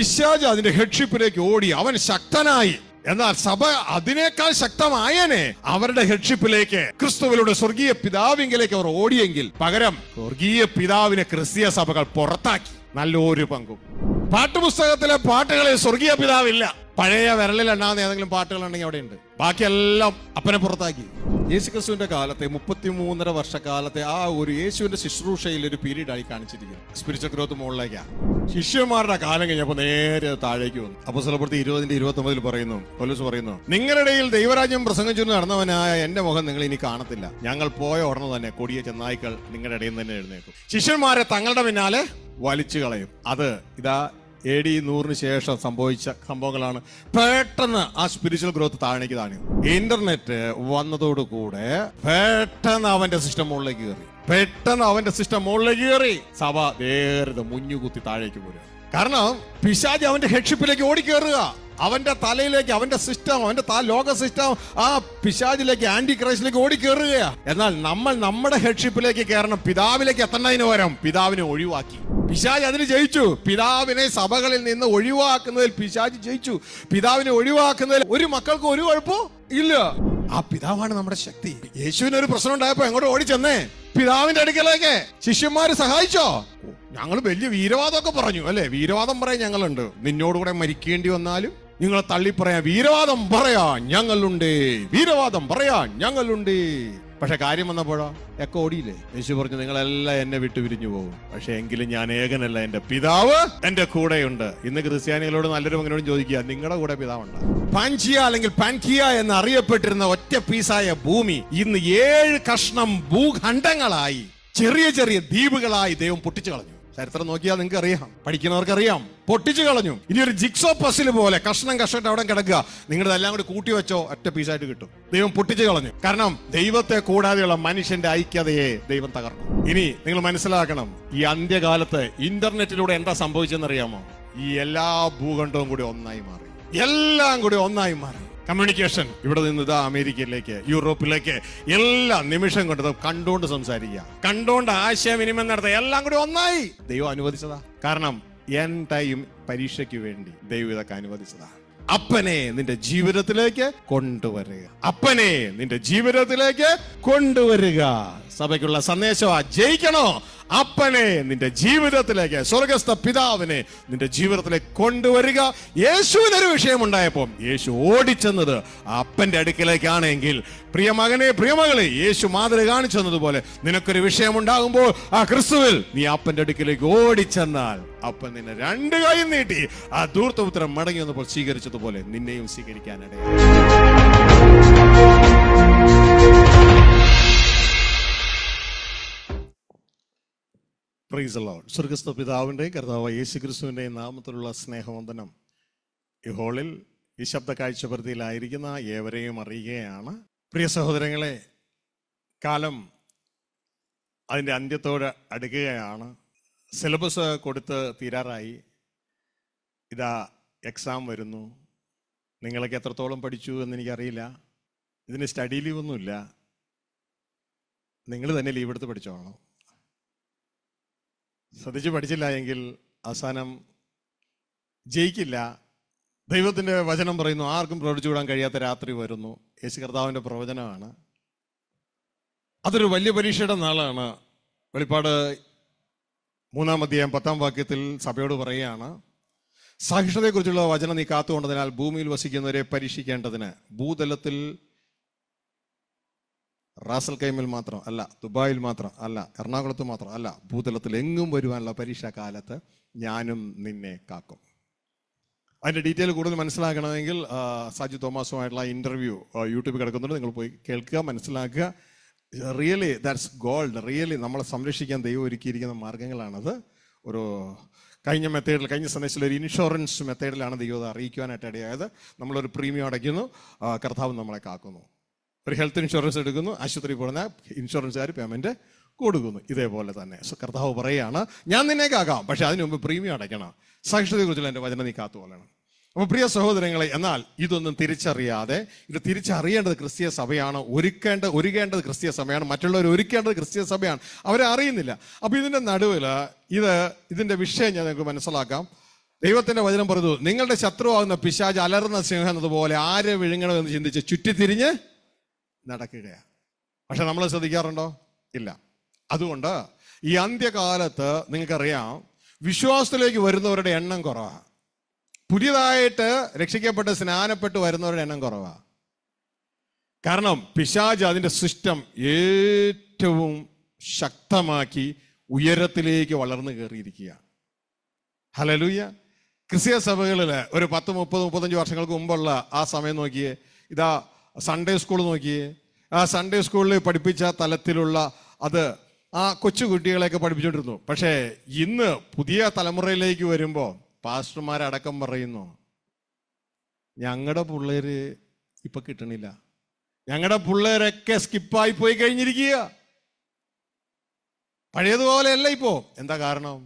പിശാജ് അതിന്റെ ഹെഡ്ഷിപ്പിലേക്ക് ഓടി അവൻ ശക്തനായി എന്നാൽ സഭ അതിനേക്കാൾ ശക്തമായനെ അവരുടെ ഹെഡ്ഷിപ്പിലേക്ക് ക്രിസ്തുവിലൂടെ സ്വർഗീയ പിതാവിങ്കിലേക്ക് അവർ ഓടിയെങ്കിൽ പകരം സ്വർഗീയ പിതാവിനെ ക്രിസ്തീയ സഭകൾ പുറത്താക്കി നല്ലൊരു പങ്കും പാട്ടുപുസ്തകത്തിലെ പാട്ടുകളിൽ സ്വർഗീയ പിതാവില്ല പഴയ വിരലിലെണ്ണാവുന്ന ഏതെങ്കിലും പാട്ടുകൾ അവിടെ ഉണ്ട് ബാക്കിയെല്ലാം അപ്പനെ പുറത്താക്കി യേശുക്രിസ്തുവിന്റെ കാലത്തെ മുപ്പത്തിമൂന്നര വർഷക്കാലത്തെ ആ ഒരു യേശുവിന്റെ ശുശ്രൂഷയിൽ ഒരു പീരീഡായി കാണിച്ചിരിക്കുന്നത് സ്പിരിച്വൽ ഗ്രോത്ത് മുകളിലേക്കാ ശിഷ്യന്മാരുടെ കാലം കഴിഞ്ഞപ്പോൾ നേരെ താഴേക്ക് വന്നു അപ്പൊ സ്ഥലപ്പുറത്ത് ഇരുപതിന്റെ ഇരുപത്തി ഒമ്പതിൽ പറയുന്നു പോലീസ് പറയുന്നു നിങ്ങളുടെ ദൈവരാജ്യം പ്രസംഗം ചൊല്ലി നടന്നവനായ എന്റെ മുഖം നിങ്ങൾ ഇനി കാണത്തില്ല ഞങ്ങൾ പോയ ഉടനെ തന്നെ കൊടിയ ചെന്നായ്ക്കൾ നിങ്ങളുടെ ഇടയിൽ തന്നെ എഴുന്നേക്കും ശിഷ്യന്മാരെ തങ്ങളുടെ പിന്നാലെ വലിച്ചു കളയും അത് ഇതാ എ ഡി നൂറിന് ശേഷം സംഭവിച്ച സംഭവങ്ങളാണ് പെട്ടെന്ന് ആ സ്പിരിച്വൽ ഗ്രോത്ത് താഴേക്ക് ഇന്റർനെറ്റ് വന്നതോടുകൂടെ പെട്ടെന്ന് അവന്റെ സിസ്റ്റം മുകളിലേക്ക് കയറി പെട്ടെന്ന് അവന്റെ സിസ്റ്റം മുകളിലേക്ക് കയറി സഭ വേറെ മുഞ്ഞുകുത്തി താഴേക്ക് പോരുക കാരണം പിശാജ് അവന്റെ ഹെഡ്ഷിപ്പിലേക്ക് ഓടിക്കേറുക അവൻ്റെ തലയിലേക്ക് അവൻ്റെ സിസ്റ്റം അവൻ്റെ ലോക സിസ്റ്റം ആ പിശാജിലേക്ക് ആന്റി ക്രൈസ്റ്റിലേക്ക് ഓടി കയറുകയാണ് എന്നാൽ നമ്മൾ നമ്മുടെ ഹെഡ്ഷിപ്പിലേക്ക് കയറണം പിതാവിലേക്ക് എത്തേണ്ടതിന് പകരം പിതാവിനെ ഒഴിവാക്കി പിശാജ് അതിന് ജയിച്ചു പിതാവിനെ സഭകളിൽ നിന്ന് ഒഴിവാക്കുന്നതിൽ പിശാജ് ജയിച്ചു പിതാവിനെ ഒഴിവാക്കുന്നതിൽ ഒരു മക്കൾക്ക് ഒരു കുഴപ്പവും ഇല്ല ആ പിതാവാണ് നമ്മുടെ ശക്തി യേശുവിന് ഒരു പ്രശ്നം ഉണ്ടായപ്പോ എങ്ങോട്ട് ഓടി ചെന്നേ പിതാവിന്റെ അടുക്കലേക്ക് ശിഷ്യന്മാര് സഹായിച്ചോ ഞങ്ങൾ വലിയ വീരവാദമൊക്കെ പറഞ്ഞു അല്ലെ വീരവാദം പറയാൻ ഞങ്ങളുണ്ട് നിന്നോടുകൂടെ മരിക്കേണ്ടി വന്നാലും നിങ്ങളെ തള്ളി പറയാ വീരവാദം പറയാ ഞങ്ങളുണ്ട് വീരവാദം പറയാ ഞങ്ങളുണ്ട് പക്ഷെ കാര്യം വന്നപ്പോഴോ എക്ക ഓടിയില്ലേ യേശു പറഞ്ഞു നിങ്ങളെല്ലാം എന്നെ വിട്ടു പിരിഞ്ഞു പോകും പക്ഷെ എങ്കിലും ഞാൻ ഏകനല്ല എന്റെ പിതാവ് എന്റെ കൂടെയുണ്ട് ഇന്ന് ക്രിസ്ത്യാനികളോട് നല്ലൊരു മകനോടും ചോദിക്കുക നിങ്ങളുടെ കൂടെ പിതാവുണ്ട് പാൻചിയ അല്ലെങ്കിൽ പാൻകിയ എന്ന് അറിയപ്പെട്ടിരുന്ന ഒറ്റ പീസായ ഭൂമി ഇന്ന് ഏഴ് കഷ്ണം ഭൂഖണ്ഡങ്ങളായി ചെറിയ ചെറിയ ദ്വീപുകളായി ദൈവം പൊട്ടിച്ചു കളഞ്ഞു ചരിത്രം നോക്കിയാൽ നിങ്ങൾക്ക് അറിയാം പഠിക്കുന്നവർക്ക് അറിയാം പൊട്ടിച്ചു കളഞ്ഞു ഇനി ഒരു ജിക്സോ പസിൽ പോലെ കഷ്ണം കഷ്ണം അവിടെ കിടക്കുക നിങ്ങളുടെ എല്ലാം കൂടി കൂട്ടി വെച്ചോ ഒറ്റ പീസായിട്ട് കിട്ടും ദൈവം പൊട്ടിച്ചു കളഞ്ഞു കാരണം ദൈവത്തെ കൂടാതെയുള്ള മനുഷ്യന്റെ ഐക്യതയെ ദൈവം തകർന്നു ഇനി നിങ്ങൾ മനസ്സിലാക്കണം ഈ അന്ത്യകാലത്ത് ഇന്റർനെറ്റിലൂടെ എന്താ അറിയാമോ ഈ എല്ലാ ഭൂഖണ്ഡവും കൂടി ഒന്നായി മാറി എല്ലാം കൂടി ഒന്നായി മാറി കമ്മ്യൂണിക്കേഷൻ ഇവിടെ നിന്ന് ഇതാ അമേരിക്കയിലേക്ക് യൂറോപ്പിലേക്ക് എല്ലാ നിമിഷം കൊണ്ട് കണ്ടുകൊണ്ട് സംസാരിക്കുക കണ്ടുകൊണ്ട് ആശയവിനിമയം നടത്തുക എല്ലാം കൂടി ഒന്നായി ദൈവം അനുവദിച്ചതാ കാരണം എൻ ടൈം പരീക്ഷയ്ക്ക് വേണ്ടി ദൈവം ഇതൊക്കെ അനുവദിച്ചതാ അപ്പനെ നിന്റെ ജീവിതത്തിലേക്ക് കൊണ്ടുവരിക അപ്പനെ നിന്റെ ജീവിതത്തിലേക്ക് കൊണ്ടുവരിക സഭയ്ക്കുള്ള സന്ദേശമാ ജയിക്കണോ അപ്പനെ നിന്റെ ജീവിതത്തിലേക്ക് സ്വർഗസ്ഥ പിതാവിനെ നിന്റെ ജീവിതത്തിലേക്ക് കൊണ്ടുവരിക യേശുവിനൊരു വിഷയമുണ്ടായപ്പോൾ യേശു ഓടിച്ചെന്നത് അപ്പന്റെ അടുക്കിലേക്കാണെങ്കിൽ പ്രിയ പ്രിയമകളെ യേശു മാതൃ കാണിച്ചെന്നതുപോലെ നിനക്കൊരു വിഷയമുണ്ടാകുമ്പോൾ ആ ക്രിസ്തുവിൽ നീ അപ്പന്റെ അടുക്കിലേക്ക് ഓടിച്ചെന്നാൽ അപ്പൻ നിന്നെ രണ്ട് കൈ നീട്ടി ആ ദൂർത്തപുത്രം മടങ്ങി വന്നപ്പോൾ സ്വീകരിച്ചതുപോലെ നിന്നെയും സ്വീകരിക്കാനിടയാണ് പ്രൈസ് ലോൺ സ്വർഗസ്ഥ പിതാവിൻ്റെയും കർത്താവ് യേശു ക്രിസ്തുവിൻ്റെയും നാമത്തിലുള്ള സ്നേഹവന്ദനം ഈ ഹോളിൽ ഈ ശബ്ദ കാഴ്ചപ്രതിയിലായിരിക്കുന്ന ഏവരെയും അറിയുകയാണ് പ്രിയ സഹോദരങ്ങളെ കാലം അതിൻ്റെ അന്ത്യത്തോട് അടുക്കുകയാണ് സിലബസ് കൊടുത്ത് തീരാറായി ഇതാ എക്സാം വരുന്നു നിങ്ങളൊക്കെ എത്രത്തോളം പഠിച്ചു എന്ന് എനിക്കറിയില്ല ഇതിന് സ്റ്റഡി ലീവൊന്നുമില്ല നിങ്ങൾ തന്നെ ലീവ് എടുത്ത് പഠിച്ചോളണം ശ്രദ്ധിച്ച് പഠിച്ചില്ല എങ്കിൽ അവസാനം ജയിക്കില്ല ദൈവത്തിൻ്റെ വചനം പറയുന്നു ആർക്കും വിടാൻ കഴിയാത്ത രാത്രി വരുന്നു യേശു കർത്താവിൻ്റെ പ്രവചനമാണ് അതൊരു വലിയ പരീക്ഷയുടെ നാളാണ് വെളിപ്പാട് മൂന്നാം അധ്യായം പത്താം വാക്യത്തിൽ സഭയോട് പറയുകയാണ് സഹിഷ്ണുതയെക്കുറിച്ചുള്ള വചനം നീ കാത്തുകൊണ്ടതിനാൽ ഭൂമിയിൽ വസിക്കുന്നവരെ പരീക്ഷിക്കേണ്ടതിന് ഭൂതലത്തിൽ റാസൽ കൈമിൽ മാത്രം അല്ല ദുബായിൽ മാത്രം അല്ല എറണാകുളത്ത് മാത്രം അല്ല ഭൂതലത്തിൽ എങ്ങും വരുവാനുള്ള പരീക്ഷാ കാലത്ത് ഞാനും നിന്നെ കാക്കും അതിൻ്റെ ഡീറ്റെയിൽ കൂടുതൽ മനസ്സിലാക്കണമെങ്കിൽ സാജു തോമസുമായിട്ടുള്ള ഇൻ്റർവ്യൂ യൂട്യൂബിൽ കിടക്കുന്നുണ്ട് നിങ്ങൾ പോയി കേൾക്കുക മനസ്സിലാക്കുക റിയലി ദാറ്റ്സ് ഗോൾഡ് റിയലി നമ്മളെ സംരക്ഷിക്കാൻ ദൈവം ഒരുക്കിയിരിക്കുന്ന മാർഗങ്ങളാണത് ഒരു കഴിഞ്ഞ മെത്തേഡിൽ കഴിഞ്ഞ സന്ദേശത്തിൽ ഒരു ഇൻഷുറൻസ് മെത്തേഡിലാണ് ദൈവം അറിയിക്കുവാനായിട്ട് ഇടയായത് നമ്മളൊരു പ്രീമിയം അടയ്ക്കുന്നു കർത്താവ് നമ്മളെ കാക്കുന്നു ഒരു ഹെൽത്ത് ഇൻഷുറൻസ് എടുക്കുന്നു ആശുപത്രി പോകുന്ന ഇൻഷുറൻസുകാർ പേയ്മെന്റ് കൊടുക്കുന്നു ഇതേപോലെ തന്നെ കർത്താവ് പറയുകയാണ് ഞാൻ നിന്നേക്കാക്കാം പക്ഷെ അതിനു മുമ്പ് പ്രീമിയം അടയ്ക്കണം സാക്ഷ്യതയെക്കുറിച്ചുള്ള എൻ്റെ വചന നീ കാത്തുകൊള്ളണം അപ്പോൾ പ്രിയ സഹോദരങ്ങളെ എന്നാൽ ഇതൊന്നും തിരിച്ചറിയാതെ ഇത് തിരിച്ചറിയേണ്ടത് ക്രിസ്തീയ സഭയാണ് ഒരുക്കേണ്ട ഒരുക്കേണ്ടത് ക്രിസ്തീയ സഭയാണ് മറ്റുള്ളവർ ഒരുക്കേണ്ടത് ക്രിസ്തീയ സഭയാണ് അവരെ അറിയുന്നില്ല അപ്പോൾ ഇതിൻ്റെ നടുവിൽ ഇത് ഇതിൻ്റെ വിഷയം ഞാൻ നിങ്ങൾക്ക് മനസ്സിലാക്കാം ദൈവത്തിന്റെ വചനം പറഞ്ഞു നിങ്ങളുടെ ശത്രുവാകുന്ന പിശാജ് അലർന്ന സിംഹം എന്നതുപോലെ ആരെ വിഴുങ്ങണമെന്ന് ചിന്തിച്ച് ചുറ്റിത്തിരിഞ്ഞ് നടക്കുകയാണ് പക്ഷെ നമ്മൾ ശ്രദ്ധിക്കാറുണ്ടോ ഇല്ല അതുകൊണ്ട് ഈ അന്ത്യകാലത്ത് നിങ്ങൾക്കറിയാം വിശ്വാസത്തിലേക്ക് വരുന്നവരുടെ എണ്ണം കുറവാണ് പുതിയതായിട്ട് രക്ഷിക്കപ്പെട്ട് സ്നാനപ്പെട്ട് വരുന്നവരുടെ എണ്ണം കുറവാണ് കാരണം പിശാജ് അതിൻ്റെ സിസ്റ്റം ഏറ്റവും ശക്തമാക്കി ഉയരത്തിലേക്ക് വളർന്നു കയറിയിരിക്കുകയാണ് ഹലലൂയ ക്രിസ്തീയ സഭകളിൽ ഒരു പത്ത് മുപ്പത് മുപ്പത്തഞ്ച് വർഷങ്ങൾക്ക് മുമ്പുള്ള ആ സമയം നോക്കിയേ ഇതാ സൺഡേ സ്കൂൾ നോക്കിയേ ആ സൺഡേ സ്കൂളിൽ പഠിപ്പിച്ച തലത്തിലുള്ള അത് ആ കൊച്ചു കുട്ടികളെയൊക്കെ പഠിപ്പിച്ചുകൊണ്ടിരുന്നു പക്ഷേ ഇന്ന് പുതിയ തലമുറയിലേക്ക് വരുമ്പോൾ പാസ്റ്റർമാരടക്കം പറയുന്നു ഞങ്ങളുടെ പിള്ളേര് ഇപ്പം കിട്ടണില്ല ഞങ്ങളുടെ പിള്ളേരൊക്കെ സ്കിപ്പായി പോയി കഴിഞ്ഞിരിക്കുക പഴയതുപോലെയല്ല ഇപ്പോൾ എന്താ കാരണം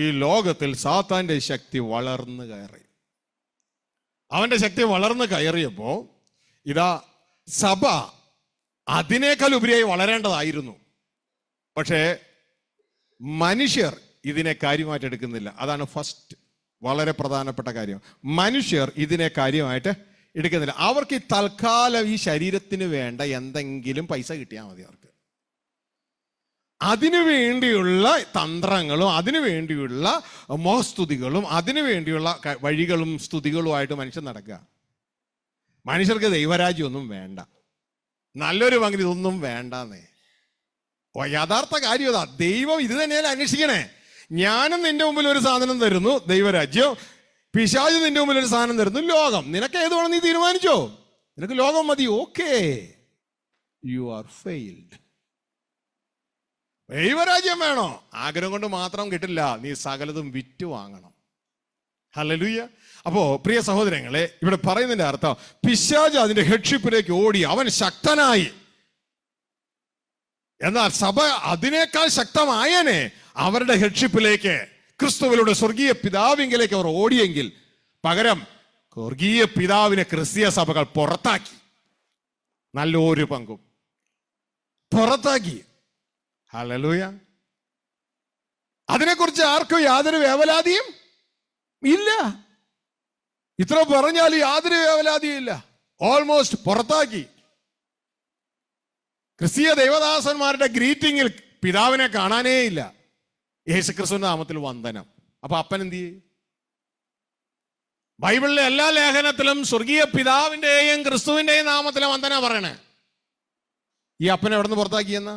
ഈ ലോകത്തിൽ സാത്താൻ്റെ ശക്തി വളർന്നു കയറി അവൻ്റെ ശക്തി വളർന്നു കയറിയപ്പോൾ ഇതാ സഭ അതിനേക്കാൾ ഉപരിയായി വളരേണ്ടതായിരുന്നു പക്ഷേ മനുഷ്യർ ഇതിനെ കാര്യമായിട്ട് എടുക്കുന്നില്ല അതാണ് ഫസ്റ്റ് വളരെ പ്രധാനപ്പെട്ട കാര്യം മനുഷ്യർ ഇതിനെ കാര്യമായിട്ട് എടുക്കുന്നില്ല അവർക്ക് ഈ തൽക്കാലം ഈ ശരീരത്തിന് വേണ്ട എന്തെങ്കിലും പൈസ കിട്ടിയാൽ മതി അവർക്ക് അതിനു വേണ്ടിയുള്ള തന്ത്രങ്ങളും അതിനു വേണ്ടിയുള്ള മോഹസ്തുതികളും അതിനു വേണ്ടിയുള്ള വഴികളും സ്തുതികളുമായിട്ട് മനുഷ്യൻ നടക്കുക മനുഷ്യർക്ക് ദൈവരാജ്യമൊന്നും വേണ്ട നല്ലൊരു പങ്ക് ഇതൊന്നും വേണ്ടെന്നേ യഥാർത്ഥ കാര്യം അതാ ദൈവം ഇത് തന്നെയല്ല അന്വേഷിക്കണേ ഞാനും നിന്റെ മുമ്പിൽ ഒരു സാധനം തരുന്നു ദൈവരാജ്യം പിശാജ് നിന്റെ മുമ്പിൽ ഒരു സാധനം തരുന്നു ലോകം നിനക്ക് ഏത് വേണം നീ തീരുമാനിച്ചോ നിനക്ക് ലോകം മതി ഓക്കേ യു ആർ ഫെയിൽഡ് ദൈവരാജ്യം വേണോ ആഗ്രഹം കൊണ്ട് മാത്രം കിട്ടില്ല നീ സകലതും വിറ്റ് വാങ്ങണം ഹലലുയ്യ അപ്പോ പ്രിയ സഹോദരങ്ങളെ ഇവിടെ പറയുന്നതിന്റെ അർത്ഥം പിശാജ് അതിന്റെ ഹെഡ്ഷിപ്പിലേക്ക് ഓടി അവൻ ശക്തനായി എന്നാൽ സഭ അതിനേക്കാൾ ശക്തമായനെ അവരുടെ ഹെഡ്ഷിപ്പിലേക്ക് ക്രിസ്തുവിലൂടെ സ്വർഗീയ പിതാവിങ്കിലേക്ക് അവർ ഓടിയെങ്കിൽ പകരം സ്വർഗീയ പിതാവിനെ ക്രിസ്തീയ സഭകൾ പുറത്താക്കി നല്ലൊരു പങ്കും പുറത്താക്കി ഹലലൂയ അതിനെക്കുറിച്ച് ആർക്കും യാതൊരു വേവലാതിയും ഇല്ല ഇത്ര പറഞ്ഞാൽ യാതൊരു വേവലാതിയില്ല ഓൾമോസ്റ്റ് പുറത്താക്കി ക്രിസ്തീയ ദൈവദാസന്മാരുടെ ഗ്രീറ്റിങ്ങിൽ പിതാവിനെ കാണാനേ ഇല്ല യേശുക്രിസ്തുവിന്റെ നാമത്തിൽ വന്ദനം അപ്പൊ അപ്പൻ എന്ത് ചെയ്യും ബൈബിളിലെ എല്ലാ ലേഖനത്തിലും സ്വർഗീയ പിതാവിന്റെയും ക്രിസ്തുവിന്റെയും നാമത്തിലെ വന്ദന പറയണേ ഈ അപ്പനെ എവിടെ നിന്ന് പുറത്താക്കിയെന്ന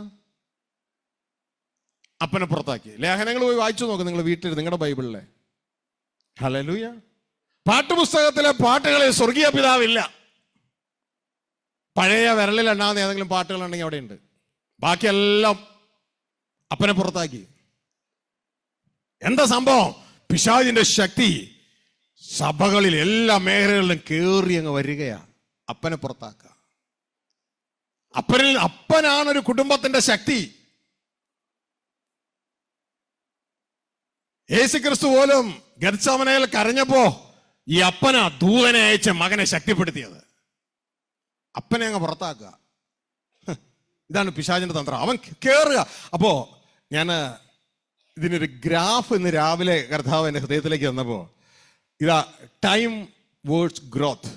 അപ്പനെ പുറത്താക്കി ലേഖനങ്ങൾ പോയി വായിച്ചു നോക്ക് നിങ്ങൾ വീട്ടിൽ നിങ്ങളുടെ ബൈബിളിലെ ഹലലൂയ പാട്ടുപുസ്തകത്തിലെ പാട്ടുകളിൽ സ്വർഗീയ പിതാവില്ല പഴയ വിരലിൽ എണ്ണാവുന്ന ഏതെങ്കിലും പാട്ടുകളുണ്ടെങ്കിൽ അവിടെ ഉണ്ട് ബാക്കിയെല്ലാം അപ്പനെ പുറത്താക്കി എന്താ സംഭവം പിശാജിന്റെ ശക്തി സഭകളിൽ എല്ലാ മേഖലകളിലും കേറി അങ്ങ് വരികയാണ് അപ്പനെ പുറത്താക്കുക അപ്പനിൽ അപ്പനാണ് ഒരു കുടുംബത്തിന്റെ ശക്തി ക്രിസ്തു പോലും ഗർച്ചമനയിൽ കരഞ്ഞപ്പോ ഈ അപ്പനാ ദൂതനെ അയച്ച മകനെ ശക്തിപ്പെടുത്തിയത് അപ്പനെ അങ്ങ് പുറത്താക്കുക ഇതാണ് പിശാചിന്റെ തന്ത്രം അവൻ കേറുക അപ്പോ ഞാൻ ഇതിനൊരു ഗ്രാഫ് ഇന്ന് രാവിലെ കർത്താവ് എൻ്റെ ഹൃദയത്തിലേക്ക് തന്നപ്പോൾ ഇതാ ടൈം വേർഡ്സ് ഗ്രോത്ത്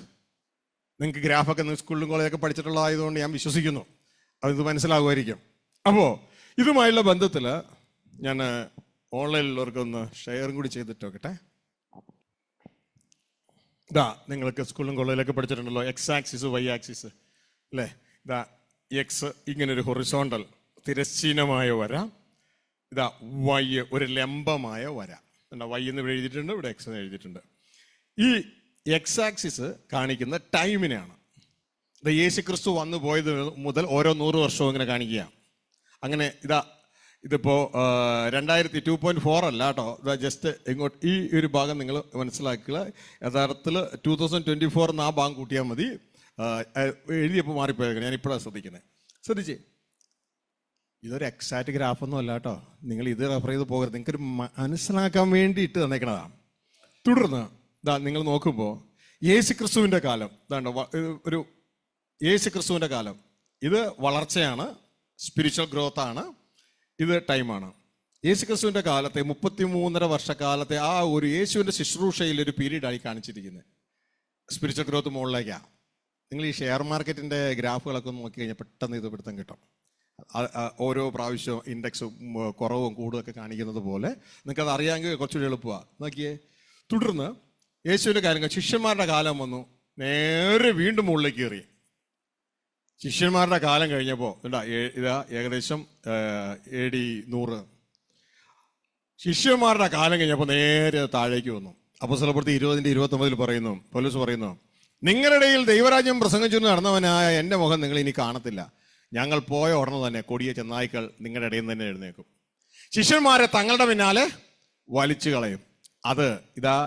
നിങ്ങൾക്ക് ഗ്രാഫൊക്കെ നിങ്ങൾ സ്കൂളിലും കോളേജൊക്കെ പഠിച്ചിട്ടുള്ളതായതുകൊണ്ട് ഞാൻ വിശ്വസിക്കുന്നു അത് മനസ്സിലാകുമായിരിക്കും അപ്പോൾ ഇതുമായുള്ള ബന്ധത്തിൽ ഞാൻ ഓൺലൈനിലുള്ളവർക്കൊന്ന് ഷെയറും കൂടി ചെയ്തിട്ട് നോക്കട്ടെ ഇതാ നിങ്ങൾക്ക് സ്കൂളിലും കോളേജിലൊക്കെ പഠിച്ചിട്ടുണ്ടല്ലോ എക്സ് ആക്സിസ് വൈ ആക്സിസ് അല്ലേ ഇതാ എക്സ് ഇങ്ങനെ ഒരു ഹൊറിസോണ്ടൽ തിരശ്ചീനമായ വര ഇതാ വൈ ഒരു ലംബമായ വര എന്താ വൈ എന്ന് ഇവിടെ എഴുതിയിട്ടുണ്ട് ഇവിടെ എക്സ് എന്ന് എഴുതിയിട്ടുണ്ട് ഈ എക്സ് ആക്സിസ് കാണിക്കുന്ന ടൈമിനെയാണ് യേശു ക്രിസ്തു വന്നു പോയത് മുതൽ ഓരോ നൂറ് വർഷവും ഇങ്ങനെ കാണിക്കുക അങ്ങനെ ഇതാ ഇതിപ്പോ രണ്ടായിരത്തി ടു പോയിന്റ് ഫോർ അല്ല കേട്ടോ ജസ്റ്റ് ഇങ്ങോട്ട് ഈ ഒരു ഭാഗം നിങ്ങൾ മനസ്സിലാക്കുക യഥാർത്ഥത്തിൽ ടു തൗസൻഡ് ട്വൻറ്റി ഫോർ എന്ന് ആ ഭാഗം കൂട്ടിയാൽ മതി എഴുതിയപ്പോൾ മാറിപ്പോയേക്കണം ഞാൻ ഇപ്പോഴാണ് ശ്രദ്ധിക്കുന്നത് ശ്രദ്ധിച്ചേ ഇതൊരു എക്സാക്റ്റ് ഗ്രാഫൊന്നും അല്ല കേട്ടോ നിങ്ങൾ ഇത് റെഫർ ചെയ്ത് പോകരുത് നിങ്ങൾക്കൊരു മനസ്സിലാക്കാൻ ഇട്ട് തന്നേക്കണതാണ് തുടർന്ന് ഇതാ നിങ്ങൾ നോക്കുമ്പോൾ യേശു ക്രിസ്തുവിൻ്റെ കാലം ഇതാണ്ടോ ഒരു യേശു ക്രിസ്തുവിൻ്റെ കാലം ഇത് വളർച്ചയാണ് സ്പിരിച്വൽ ഗ്രോത്താണ് ഇത് ടൈമാണ് യേശുക്രിസ്തുവിൻ്റെ കാലത്തെ മുപ്പത്തി മൂന്നര വർഷക്കാലത്തെ ആ ഒരു യേശുവിൻ്റെ ശുശ്രൂഷയിൽ ഒരു പീരീഡായി കാണിച്ചിരിക്കുന്നത് സ്പിരിച്വൽ ഗ്രോത്ത് മുകളിലേക്കാണ് നിങ്ങൾ ഈ ഷെയർ മാർക്കറ്റിൻ്റെ ഗ്രാഫുകളൊക്കെ നോക്കി കഴിഞ്ഞാൽ പെട്ടെന്ന് ഇത് പിടുത്തം കിട്ടും ഓരോ പ്രാവശ്യവും ഇൻഡെക്സും കുറവും കൂടുമൊക്കെ കാണിക്കുന്നത് പോലെ നിങ്ങൾക്കത് അറിയാമെങ്കിൽ കുറച്ചുകൂടി എളുപ്പമാണ് നോക്കിയേ തുടർന്ന് യേശുവിൻ്റെ കാലം ശിഷ്യന്മാരുടെ കാലം വന്നു നേരെ വീണ്ടും മുകളിലേക്ക് കയറി ശിഷ്യന്മാരുടെ കാലം കഴിഞ്ഞപ്പോൾ ഇതാ ഇതാ ഏകദേശം ഏ ഡി നൂറ് ശിഷ്യന്മാരുടെ കാലം കഴിഞ്ഞപ്പോൾ നേരെ താഴേക്ക് വന്നു അപ്പോൾ സ്ഥലപ്പെടുത്തി ഇരുപതിൻ്റെ ഇരുപത്തൊമ്പതിൽ പറയുന്നു പോലീസ് പറയുന്നു നിങ്ങളിടയിൽ ദൈവരാജ്യം പ്രസംഗിച്ചു നടന്നവനായ എൻ്റെ മുഖം നിങ്ങൾ ഇനി കാണത്തില്ല ഞങ്ങൾ പോയ ഉടനെ തന്നെ കൊടിയ ചെന്നായ്ക്കൾ നിങ്ങളുടെ ഇടയിൽ നിന്ന് തന്നെ എഴുന്നേക്കും ശിഷ്യന്മാരെ തങ്ങളുടെ പിന്നാലെ വലിച്ചു കളയും അത് ഇതാ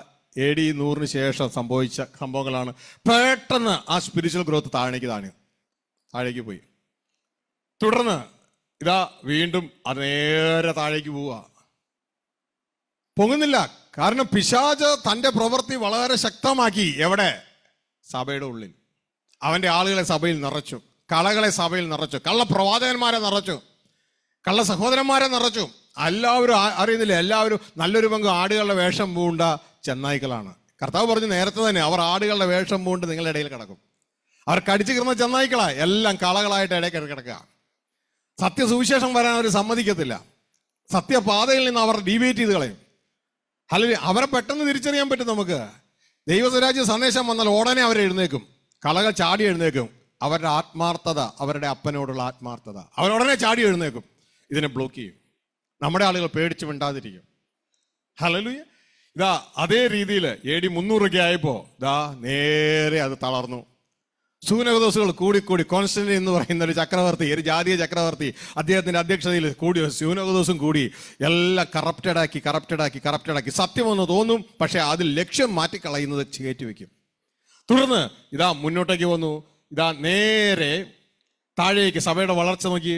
എ ഡി നൂറിന് ശേഷം സംഭവിച്ച സംഭവങ്ങളാണ് പെട്ടെന്ന് ആ സ്പിരിച്വൽ ഗ്രോത്ത് താഴേക്ക് താണിയും താഴേക്ക് പോയി തുടർന്ന് ഇതാ വീണ്ടും അത് നേരെ താഴേക്ക് പോവുക പൊങ്ങുന്നില്ല കാരണം പിശാജ് തൻ്റെ പ്രവൃത്തി വളരെ ശക്തമാക്കി എവിടെ സഭയുടെ ഉള്ളിൽ അവൻ്റെ ആളുകളെ സഭയിൽ നിറച്ചു കളകളെ സഭയിൽ നിറച്ചു കള്ള പ്രവാചകന്മാരെ നിറച്ചു കള്ള സഹോദരന്മാരെ നിറച്ചു എല്ലാവരും അറിയുന്നില്ല എല്ലാവരും നല്ലൊരു പങ്ക് ആടുകളുടെ വേഷം പൂണ്ട ചെന്നായ്ക്കളാണ് കർത്താവ് പറഞ്ഞു നേരത്തെ തന്നെ അവർ ആടുകളുടെ വേഷം പൂണ്ട് നിങ്ങളുടെ ഇടയിൽ കിടക്കും അവർ അടിച്ചു കിടന്ന ചെന്നായിക്കളാ എല്ലാം കളകളായിട്ട് ഇടയ്ക്ക് കിടക്കുക സത്യസുവിശേഷം വരാൻ അവർ സമ്മതിക്കത്തില്ല സത്യപാതയിൽ നിന്ന് അവർ ഡീബേറ്റ് ചെയ്ത് കളയും അല്ലെങ്കിൽ അവരെ പെട്ടെന്ന് തിരിച്ചറിയാൻ പറ്റും നമുക്ക് ദൈവസ്വരാജ്യ സന്ദേശം വന്നാൽ ഉടനെ അവർ എഴുന്നേക്കും കളകൾ ചാടി എഴുന്നേക്കും അവരുടെ ആത്മാർത്ഥത അവരുടെ അപ്പനോടുള്ള ആത്മാർത്ഥത അവരുടനെ ചാടി എഴുന്നേക്കും ഇതിനെ ബ്ലോക്ക് ചെയ്യും നമ്മുടെ ആളുകൾ പേടിച്ചു മിണ്ടാതിരിക്കും ഹലലുയ ഇതാ അതേ രീതിയിൽ എ ഡി മുന്നൂറൊക്കെ ആയപ്പോ ദാ നേരെ അത് തളർന്നു സൂനകദോസുകൾ കൂടിക്കൂടി കോൺസ്റ്റന്റൈൻ എന്ന് പറയുന്ന ഒരു ചക്രവർത്തി ഒരു ജാതീയ ചക്രവർത്തി അദ്ദേഹത്തിന്റെ അധ്യക്ഷതയിൽ കൂടി സൂനകദോസും കൂടി എല്ലാം കറപ്റ്റഡ് കറപ്റ്റഡ് ആക്കി ആക്കി കറപ്റ്റഡ് ആക്കി സത്യമെന്ന് തോന്നും പക്ഷെ അതിൽ ലക്ഷ്യം മാറ്റിക്കളയുന്നത് കയറ്റിവെക്കും തുടർന്ന് ഇതാ മുന്നോട്ടേക്ക് വന്നു ഇതാ നേരെ താഴേക്ക് സഭയുടെ വളർച്ച നോക്കി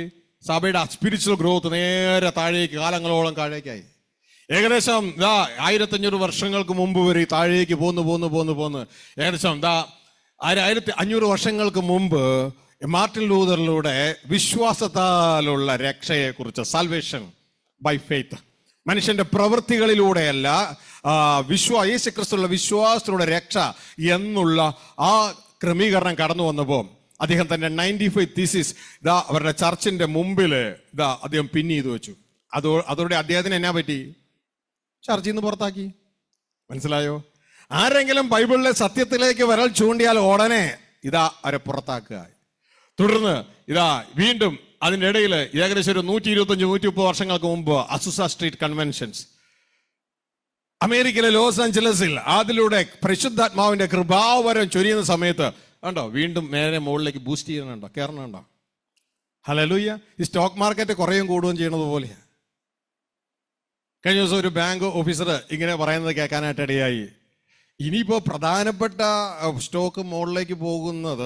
സഭയുടെ സ്പിരിച്വൽ ഗ്രോത്ത് നേരെ താഴേക്ക് കാലങ്ങളോളം താഴേക്കായി ഏകദേശം ഇതാ ആയിരത്തഞ്ഞൂറ് വർഷങ്ങൾക്ക് മുമ്പ് വരെ താഴേക്ക് പോന്ന് പോന്ന് പോന്ന് പോന്ന് ഏകദേശം ഇതാ ആയിരത്തി അഞ്ഞൂറ് വർഷങ്ങൾക്ക് മുമ്പ് മാർട്ടിൻ ലൂതറിലൂടെ വിശ്വാസത്താലുള്ള രക്ഷയെക്കുറിച്ച് സാൽവേഷൻ ബൈ ഫെയ്ത്ത് മനുഷ്യന്റെ പ്രവൃത്തികളിലൂടെയല്ല വിശ്വാ യേശു ക്രിസ്തുള്ള വിശ്വാസത്തിലൂടെ രക്ഷ എന്നുള്ള ആ ക്രമീകരണം കടന്നു വന്നപ്പോൾ അദ്ദേഹം തന്റെ നയൻറ്റി ഫൈവ് തീസിസ് ഇതാ അവരുടെ ചർച്ചിന്റെ മുമ്പിൽ ഇതാ അദ്ദേഹം പിൻ ചെയ്തു വെച്ചു അതോ അതോടെ അദ്ദേഹത്തിന് എന്നാ പറ്റി ചർച്ചിൽ നിന്ന് പുറത്താക്കി മനസ്സിലായോ ആരെങ്കിലും ബൈബിളിലെ സത്യത്തിലേക്ക് വരൽ ചൂണ്ടിയാൽ ഉടനെ ഇതാ അവരെ പുറത്താക്കുക തുടർന്ന് ഇതാ വീണ്ടും അതിൻ്റെ ഇടയിൽ ഏകദേശം ഒരു നൂറ്റി ഇരുപത്തഞ്ച് നൂറ്റി മുപ്പത് വർഷങ്ങൾക്ക് മുമ്പ് അസുസ സ്ട്രീറ്റ് കൺവെൻഷൻസ് അമേരിക്കയിലെ ലോസ് ആഞ്ചലസിൽ അതിലൂടെ പരിശുദ്ധാത്മാവിന്റെ കൃപാവരം ചൊരിയുന്ന സമയത്ത് ഉണ്ടോ വീണ്ടും നേരെ മുകളിലേക്ക് ബൂസ്റ്റ് ചെയ്യുന്നുണ്ടോ കയറണുണ്ടോ ഹലലൂയ്യ ഈ സ്റ്റോക്ക് മാർക്കറ്റ് കുറയും കൂടുകയും ചെയ്യണത് പോലെയാണ് കഴിഞ്ഞ ദിവസം ഒരു ബാങ്ക് ഓഫീസർ ഇങ്ങനെ പറയുന്നത് കേൾക്കാനായിട്ട് ഇടയായി ഇനിയിപ്പോ പ്രധാനപ്പെട്ട സ്റ്റോക്ക് മോഡിലേക്ക് പോകുന്നത്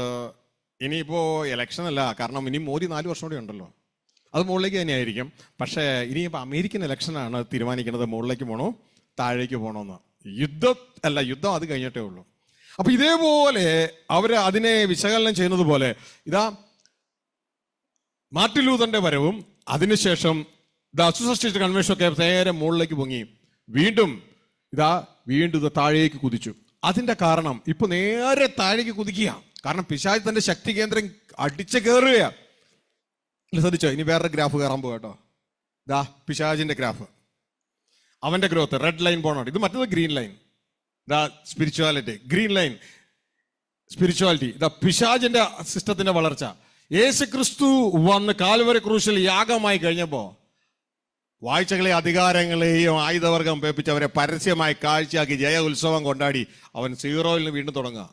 ഇനിയിപ്പോ ഇലക്ഷൻ അല്ല കാരണം ഇനി മോദി നാല് വർഷം കൂടി ഉണ്ടല്ലോ അത് മുകളിലേക്ക് തന്നെയായിരിക്കും പക്ഷേ ഇനിയിപ്പോൾ അമേരിക്കൻ ഇലക്ഷനാണ് തീരുമാനിക്കുന്നത് മുകളിലേക്ക് പോകണോ താഴേക്ക് പോകണമെന്ന് യുദ്ധം അല്ല യുദ്ധം അത് കഴിഞ്ഞിട്ടേ ഉള്ളൂ അപ്പോൾ ഇതേപോലെ അവർ അതിനെ വിശകലനം ചെയ്യുന്നത് പോലെ ഇതാ മാർട്ടിൻ ലൂതറിൻ്റെ വരവും അതിനുശേഷം ദ അസോസിയേഷൻ കൺവെൻഷൻ ഒക്കെ നേരെ മുകളിലേക്ക് പൊങ്ങി വീണ്ടും ഇതാ വീണ്ടും താഴേക്ക് കുതിച്ചു അതിന്റെ കാരണം ഇപ്പൊ നേരെ താഴേക്ക് കുതിക്കുക കാരണം പിശാജ് തന്റെ ശക്തി കേന്ദ്രം അടിച്ചു കയറുകയാണ് ശ്രദ്ധിച്ചോ ഇനി വേറെ ഗ്രാഫ് കയറാൻ പോകട്ടോ ദാ പിശാജിന്റെ ഗ്രാഫ് അവന്റെ ഗ്രോത്ത് റെഡ് ലൈൻ പോകണം ഇത് മറ്റേത് ഗ്രീൻ ലൈൻ ദാ സ്പിരിച്വാലിറ്റി ഗ്രീൻ ലൈൻ സ്പിരിച്വാലിറ്റി ദാ പിശാജിന്റെ സിസ്റ്റത്തിന്റെ വളർച്ച യേശു ക്രിസ്തു വന്ന് കാൽവര ക്രൂശിൽ യാഗമായി കഴിഞ്ഞപ്പോൾ വായിച്ചകളെ അധികാരങ്ങളെയും ആയുധവർഗം പേപ്പിച്ചവരെ പരസ്യമായി കാഴ്ചയാക്കി ജയ ഉത്സവം കൊണ്ടാടി അവൻ സീറോയിൽ നിന്ന് വീണ്ടും തുടങ്ങുക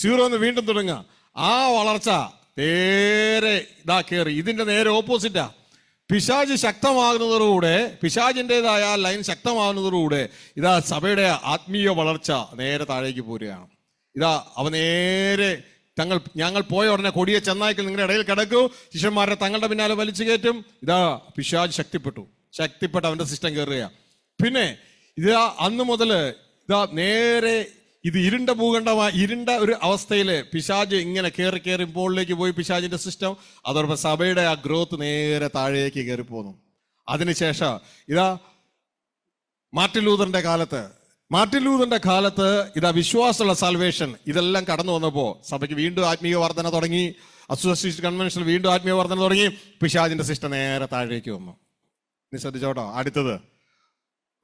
സീറോയിൽ നിന്ന് വീണ്ടും തുടങ്ങുക ആ വളർച്ച നേരെ ഇതാ കയറി ഇതിൻ്റെ നേരെ ഓപ്പോസിറ്റാ പിശാജ് ശക്തമാകുന്നതോടുകൂടെ പിശാജിൻ്റെതായ ലൈൻ ശക്തമാകുന്നതോടുകൂടെ ഇതാ സഭയുടെ ആത്മീയ വളർച്ച നേരെ താഴേക്ക് പോരുകയാണ് ഇതാ അവ നേരെ തങ്ങൾ ഞങ്ങൾ പോയ ഉടനെ കൊടിയെ ചെന്നായ്ക്കൾ നിങ്ങളുടെ ഇടയിൽ കിടക്കൂ ശിഷ്യന്മാരെ തങ്ങളുടെ പിന്നാലെ വലിച്ചു കയറ്റും ഇതാ പിശാജ് ശക്തിപ്പെട്ടു ശക്തിപ്പെട്ട് അവന്റെ സിസ്റ്റം കയറുക പിന്നെ ഇതാ അന്ന് മുതൽ ഇതാ നേരെ ഇത് ഇരുണ്ട ഭൂഖണ്ഡമായി ഇരുണ്ട ഒരു അവസ്ഥയില് പിശാജ് ഇങ്ങനെ കയറി കയറി മുകളിലേക്ക് പോയി പിശാജിന്റെ സിസ്റ്റം അതോടൊപ്പം സഭയുടെ ആ ഗ്രോത്ത് നേരെ താഴേക്ക് കയറി പോന്നു അതിനുശേഷം ഇതാ മാർട്ടിൻ ലൂതറിന്റെ കാലത്ത് മാർട്ടിൻ ലൂതറിന്റെ കാലത്ത് ഇതാ വിശ്വാസമുള്ള സാൽവേഷൻ ഇതെല്ലാം കടന്നു വന്നപ്പോൾ സഭയ്ക്ക് വീണ്ടും ആത്മീയ വർധന തുടങ്ങി അസോസിയേഷൻ കൺവെൻഷൻ വീണ്ടും ആത്മീയ വർധന തുടങ്ങി പിശാജിന്റെ സിസ്റ്റം നേരെ താഴേക്ക് വന്നു നീ ശ്രദ്ധിച്ചോട്ടോ അടുത്തത്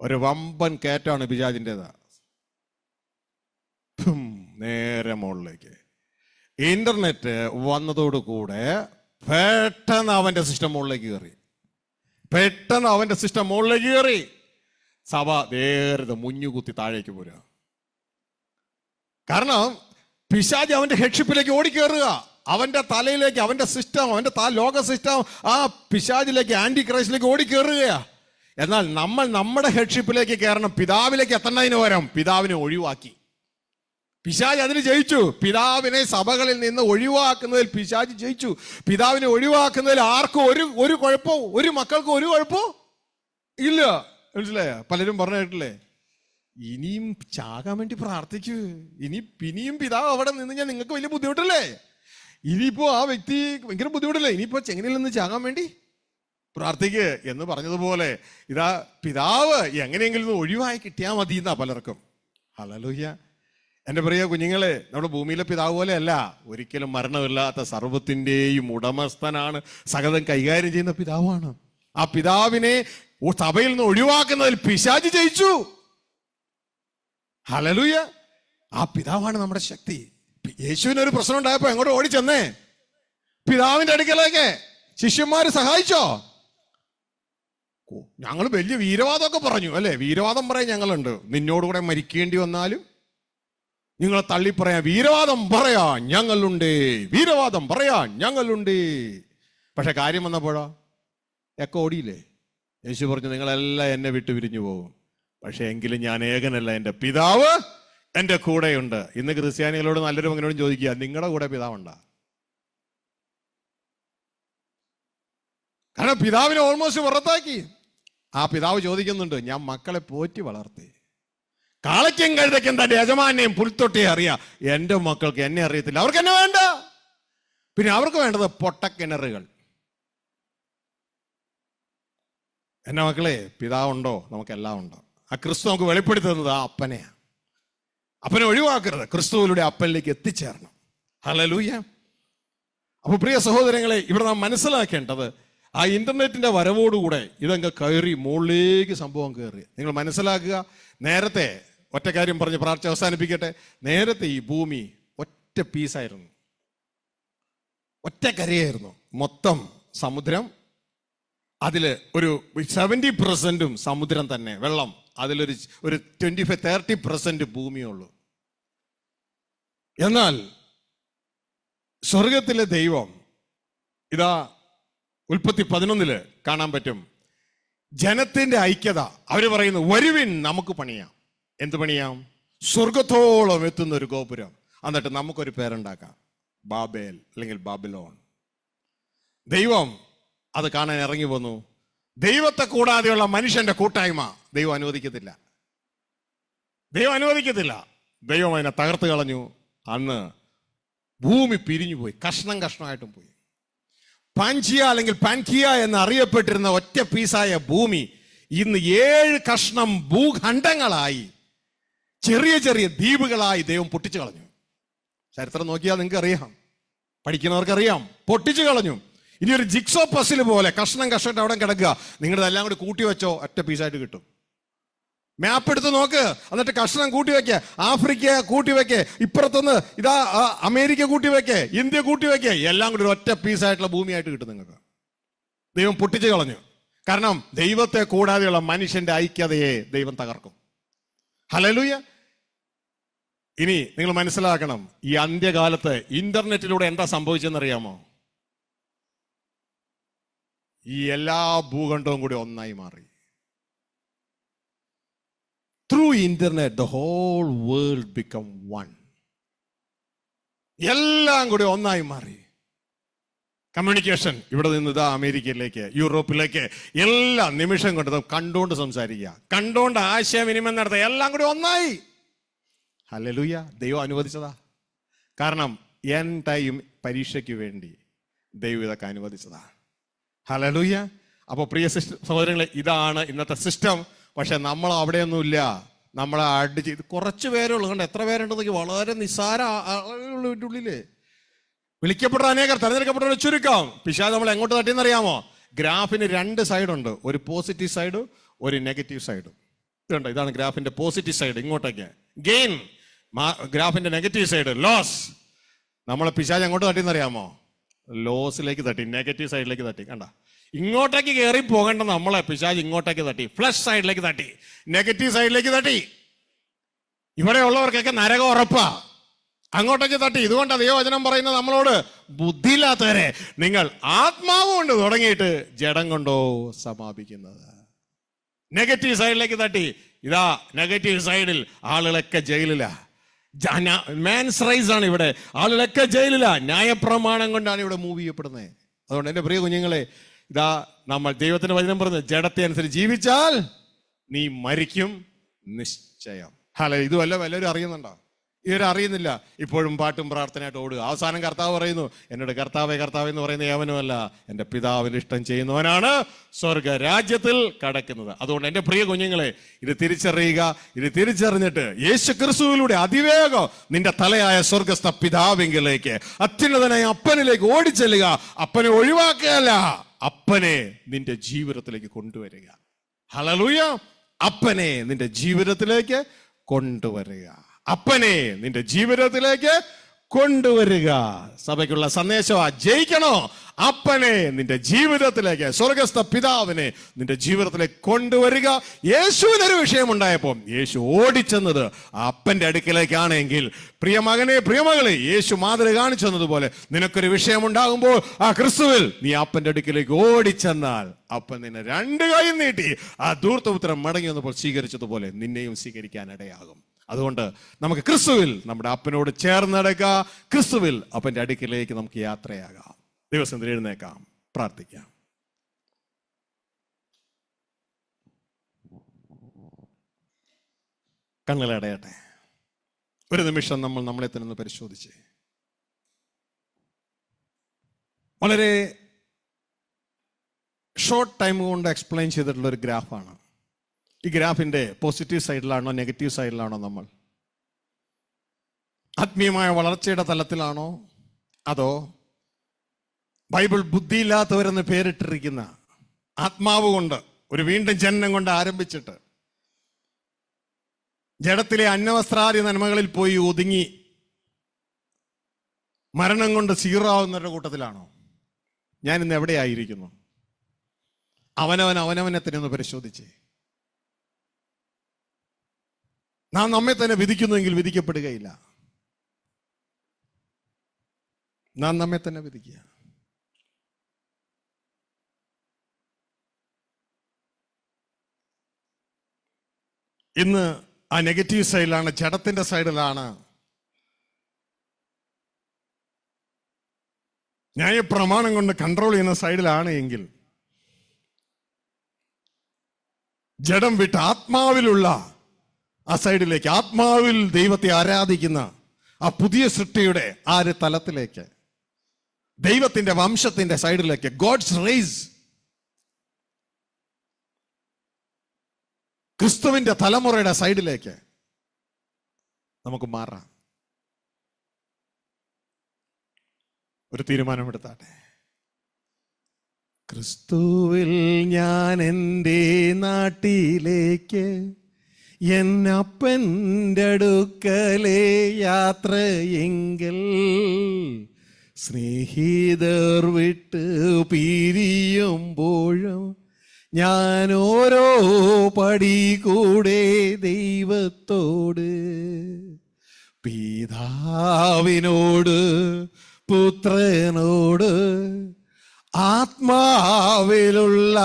ഒരു വമ്പൻ കേറ്റാണ് പിശാജിൻ്റെത് നേരെ മുകളിലേക്ക് ഇന്റർനെറ്റ് വന്നതോടുകൂടെ പെട്ടെന്ന് അവന്റെ സിസ്റ്റം മുകളിലേക്ക് കയറി പെട്ടെന്ന് അവന്റെ സിസ്റ്റം മുകളിലേക്ക് കയറി സഭ നേരത്തെ മുഞ്ഞുകുത്തി താഴേക്ക് പോരുക കാരണം പിശാജ് അവന്റെ ഹെഡ്ഷിപ്പിലേക്ക് ഓടിക്കേറുക അവന്റെ തലയിലേക്ക് അവന്റെ സിസ്റ്റം അവന്റെ താ ലോക സിസ്റ്റം ആ പിശാജിലേക്ക് ആന്റി ക്രൈസ്റ്റിലേക്ക് ഓടിക്കേറുകയാ എന്നാൽ നമ്മൾ നമ്മുടെ ഹെഡ്ഷിപ്പിലേക്ക് കയറണം പിതാവിലേക്ക് എത്തണതിന് പകരം പിതാവിനെ ഒഴിവാക്കി പിശാജ് അതിന് ജയിച്ചു പിതാവിനെ സഭകളിൽ നിന്ന് ഒഴിവാക്കുന്നതിൽ പിശാജ് ജയിച്ചു പിതാവിനെ ഒഴിവാക്കുന്നതിൽ ആർക്കും ഒരു ഒരു കുഴപ്പവും ഒരു മക്കൾക്കും ഒരു കുഴപ്പവും ഇല്ല മനസ്സിലായ പലരും പറഞ്ഞു കേട്ടില്ലേ ഇനിയും ചാകാൻ വേണ്ടി പ്രാർത്ഥിക്കൂ ഇനി പിന്നെയും പിതാവ് അവിടെ നിന്ന് ഞാൻ നിങ്ങൾക്ക് വലിയ ബുദ്ധിമുട്ടല്ലേ ഇനിയിപ്പോ ആ വ്യക്തി ഭയങ്കര ബുദ്ധിമുട്ടല്ലേ ഇനിയിപ്പോ ചെങ്ങനയിൽ നിന്ന് ചാകാൻ വേണ്ടി പ്രാർത്ഥിക്കുക എന്ന് പറഞ്ഞതുപോലെ ഇതാ പിതാവ് എങ്ങനെയെങ്കിലും ഒഴിവായി കിട്ടിയാൽ മതി എന്നാ പലർക്കും ഹലലൂഹ്യ എന്റെ പ്രിയ കുഞ്ഞുങ്ങളെ നമ്മുടെ ഭൂമിയിലെ പിതാവ് പോലെ അല്ല ഒരിക്കലും മരണമില്ലാത്ത സർവത്തിൻ്റെയും ഉടമസ്ഥനാണ് സകതം കൈകാര്യം ചെയ്യുന്ന പിതാവാണ് ആ പിതാവിനെ സഭയിൽ നിന്ന് ഒഴിവാക്കുന്നതിൽ പിശാജ് ജയിച്ചു ഹലലൂയ ആ പിതാവാണ് നമ്മുടെ ശക്തി യേശുവിന് ഒരു പ്രശ്നം ഉണ്ടായപ്പോ എങ്ങോട്ട് ഓടി ചെന്നേ പിതാവിന്റെ അടുക്കലേക്ക് ശിഷ്യന്മാര് സഹായിച്ചോ ഞങ്ങൾ വലിയ വീരവാദമൊക്കെ പറഞ്ഞു അല്ലേ വീരവാദം പറയാൻ ഞങ്ങളുണ്ട് നിന്നോടുകൂടെ മരിക്കേണ്ടി വന്നാലും നിങ്ങളെ തള്ളി പറയാ വീരവാദം പറയാ ഞങ്ങളുണ്ട് വീരവാദം പറയാ ഞങ്ങളുണ്ട് പക്ഷെ കാര്യം വന്നപ്പോഴോ എക്കോ ഓടിയില്ലേ യേശു പറഞ്ഞു നിങ്ങളെല്ലാം എന്നെ വിട്ട് പിരിഞ്ഞു പോകും പക്ഷേ എങ്കിലും ഞാൻ ഏകനല്ല എൻ്റെ പിതാവ് എൻ്റെ കൂടെയുണ്ട് ഇന്ന് ക്രിസ്ത്യാനികളോട് നല്ലൊരു മകനോടും ചോദിക്കുക നിങ്ങളുടെ കൂടെ പിതാവുണ്ടാ കാരണം പിതാവിനെ ഓൾമോസ്റ്റ് പുറത്താക്കി ആ പിതാവ് ചോദിക്കുന്നുണ്ട് ഞാൻ മക്കളെ പോറ്റി വളർത്തി കാളയ്ക്കും കഴുതയ്ക്കും തൻ്റെ യജമാനെയും പുൽത്തൊട്ടിയെ അറിയാം എൻ്റെ മക്കൾക്ക് എന്നെ അറിയത്തില്ല അവർക്ക് എന്നെ വേണ്ട പിന്നെ അവർക്ക് വേണ്ടത് പൊട്ടക്കിണറുകൾ എൻ്റെ മക്കളെ പിതാവുണ്ടോ നമുക്കെല്ലാം ഉണ്ടോ ആ ക്രിസ്തു നമുക്ക് വെളിപ്പെടുത്തുന്നത് ആ അപ്പനെയാണ് അപ്പനെ ഒഴിവാക്കരുത് ക്രിസ്തുവിലൂടെ അപ്പനിലേക്ക് എത്തിച്ചേരണം ഹലലൂയ അപ്പോൾ പ്രിയ സഹോദരങ്ങളെ ഇവിടെ നാം മനസ്സിലാക്കേണ്ടത് ആ ഇന്റർനെറ്റിന്റെ വരവോടുകൂടെ ഇതങ്ങ് കയറി മുകളിലേക്ക് സംഭവം കയറി നിങ്ങൾ മനസ്സിലാക്കുക നേരത്തെ ഒറ്റ കാര്യം പറഞ്ഞ് പ്രാർത്ഥന അവസാനിപ്പിക്കട്ടെ നേരത്തെ ഈ ഭൂമി ഒറ്റ പീസായിരുന്നു ഒറ്റ കരയായിരുന്നു മൊത്തം സമുദ്രം അതിൽ ഒരു സെവൻറ്റി പെർസെൻറ്റും സമുദ്രം തന്നെ വെള്ളം അതിലൊരു ഒരു ട്വൻറ്റി ഫൈവ് തേർട്ടി പെർസെൻറ്റ് ഭൂമിയുള്ളൂ എന്നാൽ സ്വർഗത്തിലെ ദൈവം ഇതാ ഉൽപ്പത്തി പതിനൊന്നിൽ കാണാൻ പറ്റും ജനത്തിന്റെ ഐക്യത അവർ പറയുന്നു വരുവിൻ നമുക്ക് പണിയാം എന്ത് പണിയാം സ്വർഗത്തോളം എത്തുന്ന ഒരു ഗോപുരം എന്നിട്ട് നമുക്കൊരു പേരുണ്ടാക്കാം ബാബേൽ അല്ലെങ്കിൽ ബാബിലോൺ ദൈവം അത് കാണാൻ ഇറങ്ങി പോന്നു ദൈവത്തെ കൂടാതെയുള്ള മനുഷ്യന്റെ കൂട്ടായ്മ ദൈവം അനുവദിക്കത്തില്ല ദൈവം അനുവദിക്കത്തില്ല ദൈവം അതിനെ തകർത്ത് കളഞ്ഞു അന്ന് ഭൂമി പിരിഞ്ഞു പോയി കഷ്ണം കഷ്ണമായിട്ടും പോയി പാൻചിയ അല്ലെങ്കിൽ പാൻകിയ എന്ന് അറിയപ്പെട്ടിരുന്ന ഒറ്റ പീസായ ഭൂമി ഇന്ന് ഏഴ് കഷ്ണം ഭൂഖണ്ഡങ്ങളായി ചെറിയ ചെറിയ ദ്വീപുകളായി ദൈവം പൊട്ടിച്ചു കളഞ്ഞു ചരിത്രം നോക്കിയാൽ നിങ്ങൾക്ക് അറിയാം പഠിക്കുന്നവർക്കറിയാം പൊട്ടിച്ചു കളഞ്ഞു ഇനി ഒരു ജിക്സോ പസിൽ പോലെ കഷ്ണം കഷ്ണം അവിടെ കിടക്കുക എല്ലാം കൂടി കൂട്ടി വെച്ചോ ഒറ്റ പീസായിട്ട് കിട്ടും മാപ്പ് എടുത്ത് നോക്ക് എന്നിട്ട് കഷ്ണം കൂട്ടി വെക്കുക ആഫ്രിക്ക കൂട്ടി വെക്കേ ഇപ്പുറത്തുനിന്ന് ഇതാ അമേരിക്ക കൂട്ടി വെക്കേ ഇന്ത്യ കൂട്ടി വെക്കേ എല്ലാം കൂടി ഒരു ഒറ്റ പീസായിട്ടുള്ള ഭൂമിയായിട്ട് കിട്ടും നിങ്ങൾക്ക് ദൈവം പൊട്ടിച്ച് കളഞ്ഞു കാരണം ദൈവത്തെ കൂടാതെയുള്ള മനുഷ്യന്റെ ഐക്യതയെ ദൈവം തകർക്കും ഹലലൂയ ഇനി നിങ്ങൾ മനസ്സിലാക്കണം ഈ അന്ത്യകാലത്ത് ഇന്റർനെറ്റിലൂടെ എന്താ സംഭവിച്ചെന്നറിയാമോ ഈ എല്ലാ ഭൂഖണ്ഡവും കൂടി ഒന്നായി മാറി through internet the whole world become one എല്ലാം കൂടി ഒന്നായി മാറി കമ്മ്യൂണിക്കേഷൻ ഇവിടെ നിന്ന് ഇതാ അമേരിക്കയിലേക്ക് യൂറോപ്പിലേക്ക് എല്ലാ നിമിഷം കൊണ്ട് കണ്ടുകൊണ്ട് സംസാരിക്കുക കണ്ടുകൊണ്ട് ആശയവിനിമയം നടത്തുക എല്ലാം കൂടി ഒന്നായി ഹലലൂയ ദൈവം അനുവദിച്ചതാ കാരണം എൻ ടൈം പരീക്ഷയ്ക്ക് വേണ്ടി ദൈവം ഇതൊക്കെ അനുവദിച്ചതാണ് ഹലലൂയ അപ്പോൾ പ്രിയ സഹോദരങ്ങളെ ഇതാണ് ഇന്നത്തെ സിസ്റ്റം പക്ഷെ നമ്മൾ അവിടെയൊന്നുമില്ല നമ്മളെ ആഡ് ചെയ്ത് കുറച്ച് പേരുള്ളൂ കണ്ട് എത്ര പേരുണ്ടെന്നെങ്കിൽ വളരെ നിസ്സാര ആളുകളുടെ ഉള്ളില് വിളിക്കപ്പെട്ട അനേകർ തെരഞ്ഞെടുക്കപ്പെട്ട ചുരുക്കം പിശാ നമ്മൾ എങ്ങോട്ട് തട്ടിയെന്നറിയാമോ ഗ്രാഫിന് രണ്ട് സൈഡുണ്ട് ഒരു പോസിറ്റീവ് സൈഡും ഒരു നെഗറ്റീവ് സൈഡും ഇതുണ്ട് ഇതാണ് ഗ്രാഫിന്റെ പോസിറ്റീവ് സൈഡ് ഇങ്ങോട്ടേക്ക് ഗെയിൻ ഗ്രാഫിന്റെ നെഗറ്റീവ് സൈഡ് ലോസ് നമ്മളെ പിശാജ് എങ്ങോട്ട് തട്ടിയെന്നറിയാമോ ലോസിലേക്ക് തട്ടി നെഗറ്റീവ് സൈഡിലേക്ക് തട്ടി കണ്ട ഇങ്ങോട്ടേക്ക് കയറി പോകേണ്ട നമ്മളെ പിശാജ് ഇങ്ങോട്ടേക്ക് തട്ടി ഫ്ലഷ് സൈഡിലേക്ക് തട്ടി നെഗറ്റീവ് സൈഡിലേക്ക് തട്ടി ഇവിടെയുള്ളവർക്കൊക്കെ നരകം ഉറപ്പാ അങ്ങോട്ടേക്ക് തട്ടി ഇതുകൊണ്ട് വചനം പറയുന്നത് നമ്മളോട് ബുദ്ധിയില്ലാത്തവരെ നിങ്ങൾ ആത്മാവ് കൊണ്ട് തുടങ്ങിയിട്ട് ജഡം കൊണ്ടോ സമാപിക്കുന്നത് നെഗറ്റീവ് സൈഡിലേക്ക് തട്ടി ഇതാ നെഗറ്റീവ് സൈഡിൽ ആളുകളൊക്കെ ജയിലിലാ മാൻസ് റൈസ് ആണ് ഇവിടെ ആളുകളൊക്കെ ജയിലില്ല ന്യായപ്രമാണം കൊണ്ടാണ് ഇവിടെ മൂവ് ചെയ്യപ്പെടുന്നത് അതുകൊണ്ട് എൻ്റെ പ്രിയ കുഞ്ഞുങ്ങളെ ഇതാ നമ്മൾ ദൈവത്തിന്റെ വചനം പറഞ്ഞ് ജഡത്തെ അനുസരിച്ച് ജീവിച്ചാൽ നീ മരിക്കും നിശ്ചയം ഹലോ ഇതുമല്ല വല്ലവരും അറിയുന്നുണ്ടോ ഇവരറിയുന്നില്ല ഇപ്പോഴും പാട്ടും പ്രാർത്ഥനയായിട്ട് ഓടുക അവസാനം കർത്താവ് പറയുന്നു എന്നോട് കർത്താവെ കർത്താവ് എന്ന് പറയുന്ന യവനുമല്ല എൻ്റെ പിതാവിന് ഇഷ്ടം ചെയ്യുന്നവനാണ് സ്വർഗരാജ്യത്തിൽ കടക്കുന്നത് അതുകൊണ്ട് എൻ്റെ പ്രിയ കുഞ്ഞുങ്ങളെ ഇത് തിരിച്ചറിയുക ഇത് തിരിച്ചറിഞ്ഞിട്ട് യേശു ക്രിസ്തുവിലൂടെ അതിവേഗം നിന്റെ തലയായ സ്വർഗസ്ഥ പിതാവിങ്കിലേക്ക് അത്യുന്നതനായ അപ്പനിലേക്ക് ഓടിച്ചെല്ലുക അപ്പനെ ഒഴിവാക്കുകയല്ല അപ്പനെ നിന്റെ ജീവിതത്തിലേക്ക് കൊണ്ടുവരിക ഹലലൂയ അപ്പനെ നിന്റെ ജീവിതത്തിലേക്ക് കൊണ്ടുവരിക അപ്പനെ നിന്റെ ജീവിതത്തിലേക്ക് കൊണ്ടുവരിക സഭയ്ക്കുള്ള സന്ദേശം ജയിക്കണോ അപ്പനെ നിന്റെ ജീവിതത്തിലേക്ക് സ്വർഗസ്ഥ പിതാവിനെ നിന്റെ ജീവിതത്തിലേക്ക് കൊണ്ടുവരിക യേശുവിനൊരു വിഷയമുണ്ടായപ്പോൾ യേശു ഓടിച്ചെന്നത് അപ്പന്റെ അടുക്കിലേക്കാണെങ്കിൽ പ്രിയ പ്രിയമകളെ യേശു മാതൃക കാണിച്ചെന്നതുപോലെ നിനക്കൊരു വിഷയമുണ്ടാകുമ്പോൾ ആ ക്രിസ്തുവിൽ നീ അപ്പന്റെ അടുക്കിലേക്ക് ഓടിച്ചെന്നാൽ അപ്പൻ നിന്നെ രണ്ട് കൈ നീട്ടി ആ ഉത്തരം മടങ്ങി വന്നപ്പോൾ സ്വീകരിച്ചതുപോലെ നിന്നെയും സ്വീകരിക്കാൻ ഇടയാകും അതുകൊണ്ട് നമുക്ക് ക്രിസ്തുവിൽ നമ്മുടെ അപ്പനോട് ചേർന്ന് നടക്കുക ക്രിസ്തുവിൽ അപ്പൻ്റെ അടുക്കിലേക്ക് നമുക്ക് യാത്രയാകാം ദിവസം എഴുന്നേക്കാം പ്രാർത്ഥിക്കാം കണ്ണുകളടയട്ടെ ഒരു നിമിഷം നമ്മൾ നമ്മളെ തന്നെ ഒന്ന് പരിശോധിച്ച് വളരെ ഷോർട്ട് ടൈം കൊണ്ട് എക്സ്പ്ലെയിൻ ചെയ്തിട്ടുള്ള ഒരു ഗ്രാഫാണ് ഈ ഗ്രാഫിൻ്റെ പോസിറ്റീവ് സൈഡിലാണോ നെഗറ്റീവ് സൈഡിലാണോ നമ്മൾ ആത്മീയമായ വളർച്ചയുടെ തലത്തിലാണോ അതോ ബൈബിൾ ബുദ്ധിയില്ലാത്തവരെന്ന് പേരിട്ടിരിക്കുന്ന ആത്മാവ് കൊണ്ട് ഒരു വീണ്ടും ജനനം കൊണ്ട് ആരംഭിച്ചിട്ട് ജഡത്തിലെ അന്നവസ്ത്രാദി നന്മകളിൽ പോയി ഒതുങ്ങി മരണം കൊണ്ട് സീറാവുന്നവരുടെ കൂട്ടത്തിലാണോ ഞാൻ ഇന്ന് എവിടെയായിരിക്കുന്നു അവനവൻ അവനവനെ തന്നെ ഒന്ന് പരിശോധിച്ചേ നാം നമ്മെ തന്നെ വിധിക്കുന്നുവെങ്കിൽ വിധിക്കപ്പെടുകയില്ല നാം നമ്മെ തന്നെ വിധിക്കുക ഇന്ന് ആ നെഗറ്റീവ് സൈഡിലാണ് ചടത്തിന്റെ സൈഡിലാണ് ന്യായപ്രമാണം കൊണ്ട് കൺട്രോൾ ചെയ്യുന്ന സൈഡിലാണ് എങ്കിൽ ജഡം വിട്ട് ആത്മാവിലുള്ള ആ സൈഡിലേക്ക് ആത്മാവിൽ ദൈവത്തെ ആരാധിക്കുന്ന ആ പുതിയ സൃഷ്ടിയുടെ ആ ഒരു തലത്തിലേക്ക് ദൈവത്തിന്റെ വംശത്തിന്റെ സൈഡിലേക്ക് ഗോഡ്സ് റേസ് ക്രിസ്തുവിന്റെ തലമുറയുടെ സൈഡിലേക്ക് നമുക്ക് മാറാം ഒരു തീരുമാനമെടുത്താട്ടെ ക്രിസ്തുവിൽ ഞാൻ എൻ്റെ നാട്ടിലേക്ക് എന്നപ്പൻ്റെ അടുക്കലേ യാത്രയെങ്കിൽ സ്നേഹിതർ വിട്ട് പിരിയുമ്പോഴും ഞാൻ ഓരോ പടി കൂടെ ദൈവത്തോട് പിതാവിനോട് പുത്രനോട് ആത്മാവിലുള്ള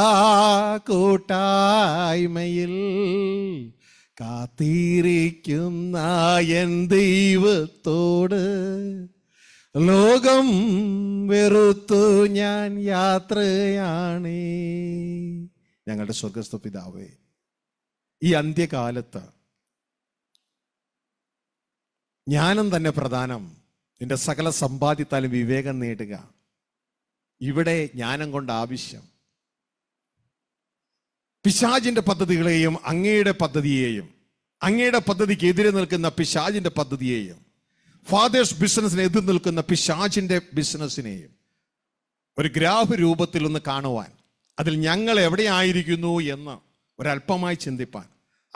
കൂട്ടായ്മയിൽ കാത്തിരിക്കുന്ന എൻ ദൈവത്തോട് ലോകം വെറുത്തു ഞാൻ യാത്രയാണേ ഞങ്ങളുടെ സ്വർഗസ്ഥ പിതാവേ ഈ അന്ത്യകാലത്ത് ജ്ഞാനം തന്നെ പ്രധാനം നിന്റെ സകല സമ്പാദ്യത്താലും വിവേകം നേടുക ഇവിടെ ജ്ഞാനം കൊണ്ട് ആവശ്യം പിശാജിന്റെ പദ്ധതികളെയും അങ്ങയുടെ പദ്ധതിയെയും അങ്ങയുടെ പദ്ധതിക്ക് എതിരെ നിൽക്കുന്ന പിശാജിന്റെ പദ്ധതിയെയും ഫാദേഴ്സ് ബിസിനസ്സിന് എതിർ നിൽക്കുന്ന പിശാജിന്റെ ബിസിനസ്സിനെയും ഒരു ഗ്രാഫ് രൂപത്തിൽ ഒന്ന് കാണുവാൻ അതിൽ ഞങ്ങൾ എവിടെ ആയിരിക്കുന്നു എന്ന് ഒരല്പമായി ചിന്തിപ്പാൻ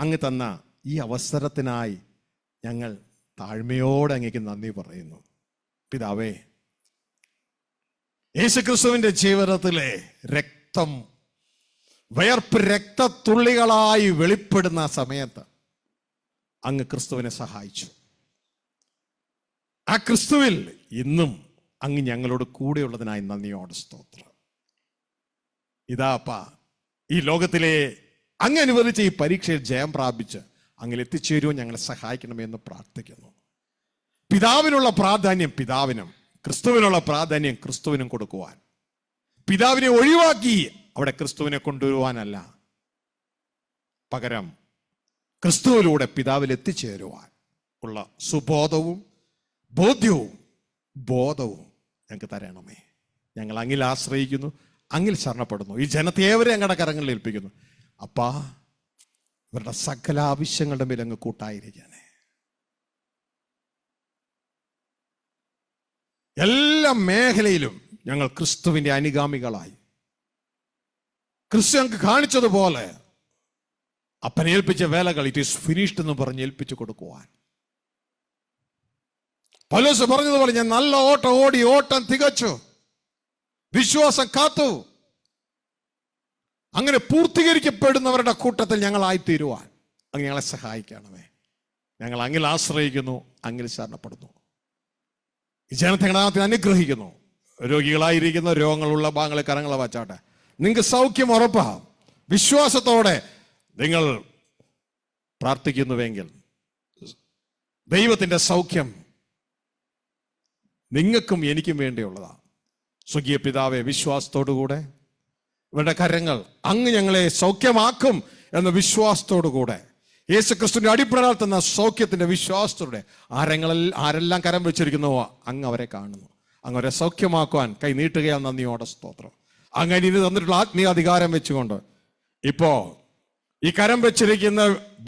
അങ്ങ് തന്ന ഈ അവസരത്തിനായി ഞങ്ങൾ താഴ്മയോടെ അങ്ങേക്ക് നന്ദി പറയുന്നു പിതാവേ യേശുക്രിസ്തുവിൻ്റെ ജീവിതത്തിലെ രക്തം വയർപ്പ് രക്തത്തുള്ളികളായി വെളിപ്പെടുന്ന സമയത്ത് അങ്ങ് ക്രിസ്തുവിനെ സഹായിച്ചു ആ ക്രിസ്തുവിൽ ഇന്നും അങ്ങ് ഞങ്ങളോട് കൂടെയുള്ളതിനായി നന്ദിയോട് സ്തോത്രം ഇതാപ്പ ഈ ലോകത്തിലെ അങ്ങ് അനുവദിച്ച ഈ പരീക്ഷയിൽ ജയം പ്രാപിച്ച് അങ്ങിൽ എത്തിച്ചേരുവാൻ ഞങ്ങളെ സഹായിക്കണമെന്ന് പ്രാർത്ഥിക്കുന്നു പിതാവിനുള്ള പ്രാധാന്യം പിതാവിനും ക്രിസ്തുവിനുള്ള പ്രാധാന്യം ക്രിസ്തുവിനും കൊടുക്കുവാൻ പിതാവിനെ ഒഴിവാക്കി അവിടെ ക്രിസ്തുവിനെ കൊണ്ടുവരുവാനല്ല പകരം ക്രിസ്തുവിലൂടെ പിതാവിൽ എത്തിച്ചേരുവാൻ ഉള്ള സുബോധവും ബോധ്യവും ബോധവും ഞങ്ങൾക്ക് തരണമേ ഞങ്ങൾ അങ്ങിൽ ആശ്രയിക്കുന്നു അങ്ങിൽ ശരണപ്പെടുന്നു ഈ ജനത്തെ ഏവരെ ഞങ്ങളുടെ കരങ്ങളിൽ ഏൽപ്പിക്കുന്നു അപ്പാ ഇവരുടെ സകല ആവശ്യങ്ങളുടെ മേലങ്ങ് അങ്ങ് കൂട്ടായിരിക്കാനേ എല്ലാ മേഖലയിലും ഞങ്ങൾ ക്രിസ്തുവിൻ്റെ അനുഗാമികളായി ക്രിസ്തു ഞങ്ങൾക്ക് കാണിച്ചതുപോലെ അപ്പനേൽപ്പിച്ച വേലകൾ ഇറ്റ് ഈസ് ഫിനിഷ്ഡ് എന്ന് പറഞ്ഞ് ഏൽപ്പിച്ചു കൊടുക്കുവാൻ പലോസ് പറഞ്ഞതുപോലെ ഞാൻ നല്ല ഓട്ടം ഓടി ഓട്ടം തികച്ചു വിശ്വാസം കാത്തു അങ്ങനെ പൂർത്തീകരിക്കപ്പെടുന്നവരുടെ കൂട്ടത്തിൽ ഞങ്ങളായിത്തീരുവാൻ അങ്ങ് ഞങ്ങളെ സഹായിക്കണമേ ഞങ്ങൾ അങ്ങിൽ ആശ്രയിക്കുന്നു അങ്ങിൽ ശരണപ്പെടുന്നു ഈ ജനത്തെ ഗണാത്തിൽ അനുഗ്രഹിക്കുന്നു രോഗികളായിരിക്കുന്ന രോഗങ്ങളുള്ള ഭാഗങ്ങളെ കരങ്ങളെ വച്ചാട്ടെ നിങ്ങൾക്ക് സൗഖ്യം ഉറപ്പാ വിശ്വാസത്തോടെ നിങ്ങൾ പ്രാർത്ഥിക്കുന്നുവെങ്കിൽ ദൈവത്തിൻ്റെ സൗഖ്യം നിങ്ങൾക്കും എനിക്കും വേണ്ടിയുള്ളതാണ് സ്വകീയ പിതാവെ വിശ്വാസത്തോടുകൂടെ ഇവരുടെ കരങ്ങൾ അങ്ങ് ഞങ്ങളെ സൗഖ്യമാക്കും എന്ന വിശ്വാസത്തോടുകൂടെ യേശു ക്രിസ്തുവിൻ്റെ അടിപ്പടൽ തന്ന സൗഖ്യത്തിൻ്റെ വിശ്വാസത്തോടെ ആരെങ്ങളിൽ ആരെല്ലാം കരം വെച്ചിരിക്കുന്നുവോ അങ്ങ് അവരെ കാണുന്നു അങ്ങ് അവരെ സൗഖ്യമാക്കുവാൻ കൈ നീട്ടുകയാണ് നന്ദിയോടെ സ്തോത്രം അങ്ങനെ ഇനി തന്നിട്ടുള്ള ആത്മീയ അധികാരം വെച്ചുകൊണ്ട് ഇപ്പോൾ ഈ കരം വെച്ചിരിക്കുന്ന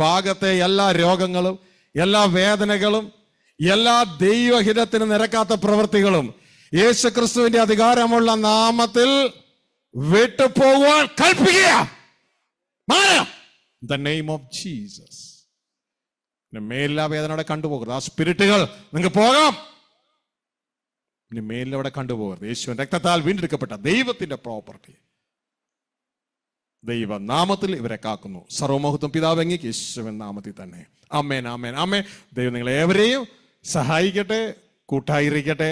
ഭാഗത്തെ എല്ലാ രോഗങ്ങളും എല്ലാ വേദനകളും എല്ലാ ദൈവഹിതത്തിന് നിരക്കാത്ത പ്രവൃത്തികളും യേശുക്രിസ്തുവിന്റെ അധികാരമുള്ള നാമത്തിൽ വിട്ടുപോകുവാൻ കൽപ്പിക്കുക ദ നെയിം ഓഫ് ജീസസ് കണ്ടുപോകരുത് ആ സ്പിരിറ്റുകൾ നിങ്ങൾക്ക് പോകാം പിന്നെ മേലിലവിടെ കണ്ടുപോകരുത് യേശുവിൻ രക്തത്താൽ വീണ്ടെടുക്കപ്പെട്ട ദൈവത്തിന്റെ പ്രോപ്പർട്ടി ദൈവ നാമത്തിൽ ഇവരെ കാക്കുന്നു സർവമഹത്വം പിതാവെങ്കിൽ യേശുവൻ നാമത്തിൽ തന്നെ അമ്മേൻ അമ്മേൻ അമ്മേ ദൈവം നിങ്ങളെ ഏവരെയും സഹായിക്കട്ടെ കൂട്ടായിരിക്കട്ടെ